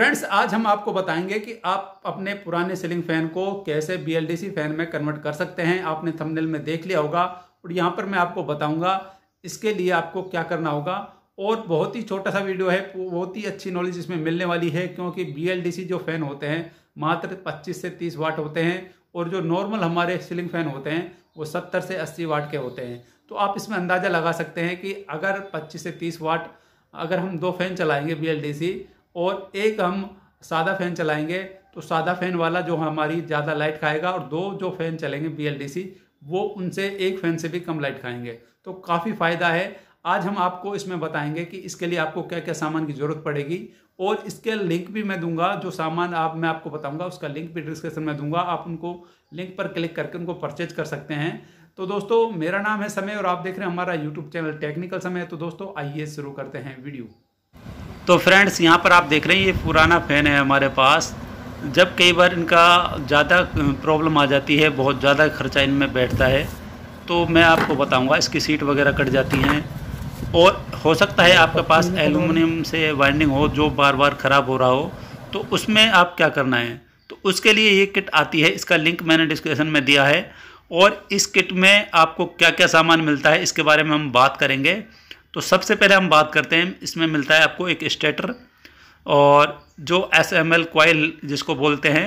friends आज हम आपको बताएंगे कि आप अपने पुराने सीलिंग फैन को कैसे बी फैन में कन्वर्ट कर सकते हैं आपने थंबनेल में देख लिया होगा और यहाँ पर मैं आपको बताऊंगा इसके लिए आपको क्या करना होगा और बहुत ही छोटा सा वीडियो है बहुत ही अच्छी नॉलेज इसमें मिलने वाली है क्योंकि बी जो फैन होते हैं मात्र 25 से 30 वाट होते हैं और जो नॉर्मल हमारे सीलिंग फैन होते हैं वो 70 से 80 वाट के होते हैं तो आप इसमें अंदाज़ा लगा सकते हैं कि अगर 25 से 30 वाट अगर हम दो फैन चलाएंगे बी और एक हम सादा फैन चलाएंगे तो सादा फैन वाला जो हमारी ज़्यादा लाइट खाएगा और दो जो फैन चलेंगे बी वो उनसे एक फैन से भी कम लाइट खाएंगे तो काफ़ी फ़ायदा है आज हम आपको इसमें बताएंगे कि इसके लिए आपको क्या क्या सामान की ज़रूरत पड़ेगी और इसके लिंक भी मैं दूंगा जो सामान आप मैं आपको बताऊंगा उसका लिंक भी डिस्क्रिप्शन में दूंगा आप उनको लिंक पर क्लिक करके उनको परचेज कर सकते हैं तो दोस्तों मेरा नाम है समय और आप देख रहे हैं हमारा यूट्यूब चैनल टेक्निकल समय तो दोस्तों आइए शुरू करते हैं वीडियो तो फ्रेंड्स यहाँ पर आप देख रहे हैं ये पुराना फ़ैन है हमारे पास जब कई बार इनका ज़्यादा प्रॉब्लम आ जाती है बहुत ज़्यादा खर्चा इनमें बैठता है तो मैं आपको बताऊँगा इसकी सीट वगैरह कट जाती हैं और हो सकता है आपके पास एलुमिनियम से वाइंडिंग हो जो बार बार ख़राब हो रहा हो तो उसमें आप क्या करना है तो उसके लिए ये किट आती है इसका लिंक मैंने डिस्क्रिप्शन में दिया है और इस किट में आपको क्या क्या सामान मिलता है इसके बारे में हम बात करेंगे तो सबसे पहले हम बात करते हैं इसमें मिलता है आपको एक स्टेटर और जो एस एम एल क्वाइल जिसको बोलते हैं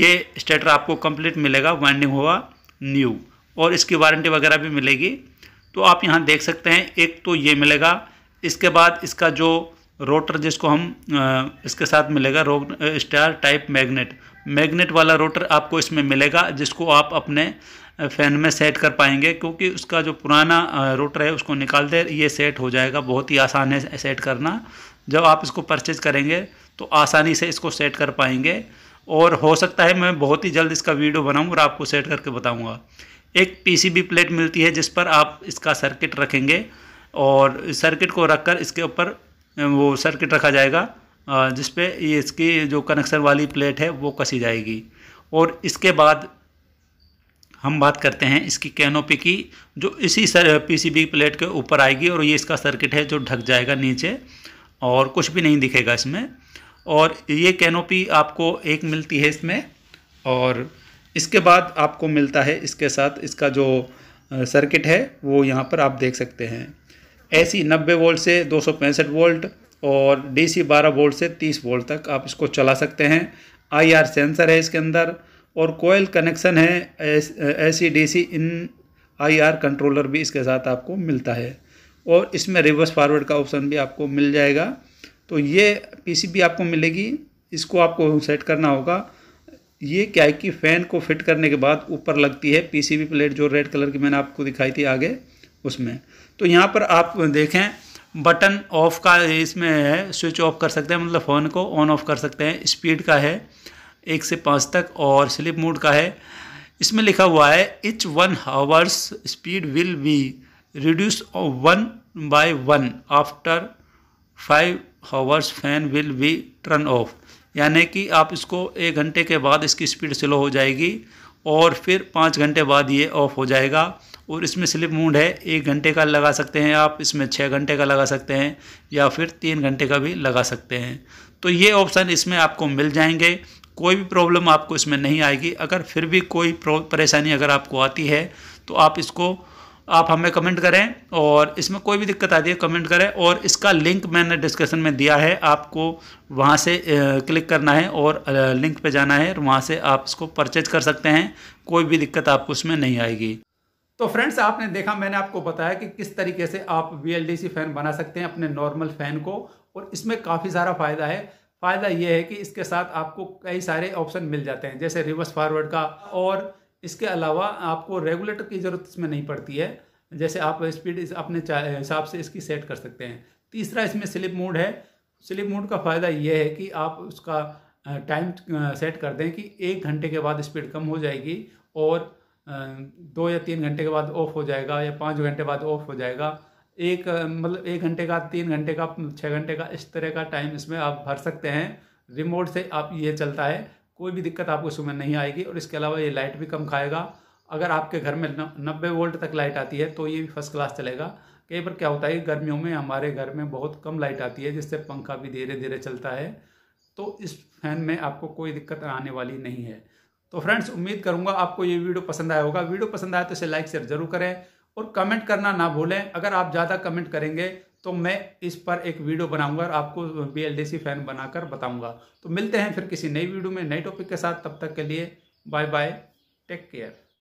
ये स्टेटर आपको कंप्लीट मिलेगा वाइंडिंग हुआ न्यू और इसकी वारंटी वगैरह भी मिलेगी तो आप यहाँ देख सकते हैं एक तो ये मिलेगा इसके बाद इसका जो रोटर जिसको हम इसके साथ मिलेगा रो स्टार टाइप मैग्नेट मैग्नेट वाला रोटर आपको इसमें मिलेगा जिसको आप अपने फ़ैन में सेट कर पाएंगे क्योंकि उसका जो पुराना रोटर है उसको निकाल दे ये सेट हो जाएगा बहुत ही आसान है सेट करना जब आप इसको परचेज़ करेंगे तो आसानी से इसको सेट कर पाएंगे और हो सकता है मैं बहुत ही जल्द इसका वीडियो बनाऊँ और आपको सेट करके बताऊँगा एक पी प्लेट मिलती है जिस पर आप इसका सर्किट रखेंगे और सर्किट को कर इसके ऊपर वो सर्किट रखा जाएगा जिसपे ये इसकी जो कनेक्शन वाली प्लेट है वो कसी जाएगी और इसके बाद हम बात करते हैं इसकी कैनोपी की जो इसी सर पी प्लेट के ऊपर आएगी और ये इसका सर्किट है जो ढक जाएगा नीचे और कुछ भी नहीं दिखेगा इसमें और ये कैनोपी आपको एक मिलती है इसमें और इसके बाद आपको मिलता है इसके साथ इसका जो सर्किट है वो यहाँ पर आप देख सकते हैं ऐसी 90 वोल्ट से दो वोल्ट और डीसी 12 वोल्ट से 30 वोल्ट तक आप इसको चला सकते हैं आईआर सेंसर है इसके अंदर और कोयल कनेक्शन है C D C in I R controller भी इसके साथ आपको मिलता है और इसमें रिवर्स फॉरवर्ड का ऑप्शन भी आपको मिल जाएगा तो ये पीसीबी आपको मिलेगी इसको आपको सेट करना होगा ये क्या है कि फ़ैन को फिट करने के बाद ऊपर लगती है पीसीबी प्लेट जो रेड कलर की मैंने आपको दिखाई थी आगे उसमें तो यहाँ पर आप देखें बटन ऑफ़ का इसमें है स्विच ऑफ कर सकते हैं मतलब फ़ोन को ऑन ऑफ कर सकते हैं स्पीड का है एक से पाँच तक और स्लिप मोड का है इसमें लिखा हुआ है each one hours speed will be reduce one by one after five hours fan will be turn off यानी कि आप इसको एक घंटे के बाद इसकी स्पीड स्लो हो जाएगी और फिर पाँच घंटे बाद ये ऑफ हो जाएगा और इसमें स्लिप मूड है एक घंटे का लगा सकते हैं आप इसमें छः घंटे का लगा सकते हैं या फिर तीन घंटे का भी लगा सकते हैं तो ये ऑप्शन इसमें आपको मिल जाएंगे कोई भी प्रॉब्लम आपको इसमें नहीं आएगी अगर फिर भी कोई परेशानी अगर आपको आती है तो आप इसको आप हमें कमेंट करें और इसमें कोई भी दिक्कत आती है कमेंट करें और इसका लिंक मैंने डिस्क्रिप्शन में दिया है आपको वहाँ से क्लिक करना है और लिंक पे जाना है वहाँ से आप इसको परचेज कर सकते हैं कोई भी दिक्कत आपको उसमें नहीं आएगी तो फ्रेंड्स आपने देखा मैंने आपको बताया कि किस तरीके से आप वी फैन बना सकते हैं अपने नॉर्मल फैन को और इसमें काफ़ी सारा फ़ायदा है फ़ायदा ये है कि इसके साथ आपको कई सारे ऑप्शन मिल जाते हैं जैसे रिवर्स फॉरवर्ड का और इसके अलावा आपको रेगुलेटर की ज़रूरत इसमें नहीं पड़ती है जैसे आप स्पीड अपने हिसाब से इसकी सेट कर सकते हैं तीसरा इसमें स्लिप मोड है स्लिप मोड का फ़ायदा यह है कि आप उसका टाइम सेट कर दें कि एक घंटे के बाद स्पीड कम हो जाएगी और दो या तीन घंटे के बाद ऑफ हो जाएगा या पाँच घंटे बाद ऑफ हो जाएगा एक मतलब एक घंटे का तीन घंटे का छः घंटे का इस तरह का टाइम इसमें आप भर सकते हैं रिमोट से आप ये चलता है कोई भी दिक्कत आपको इसमें नहीं आएगी और इसके अलावा ये लाइट भी कम खाएगा अगर आपके घर में नब्बे वोल्ट तक लाइट आती है तो ये भी फर्स्ट क्लास चलेगा कई बार क्या होता है गर्मियों में हमारे घर में बहुत कम लाइट आती है जिससे पंखा भी धीरे धीरे चलता है तो इस फैन में आपको कोई दिक्कत आने वाली नहीं है तो फ्रेंड्स उम्मीद करूंगा आपको ये वीडियो पसंद आया होगा वीडियो पसंद आया तो इसे लाइक शेयर जरूर करें और कमेंट करना ना भूलें अगर आप ज़्यादा कमेंट करेंगे तो मैं इस पर एक वीडियो बनाऊंगा और आपको बी फैन बनाकर बताऊंगा तो मिलते हैं फिर किसी नई वीडियो में नए टॉपिक के साथ तब तक के लिए बाय बाय टेक केयर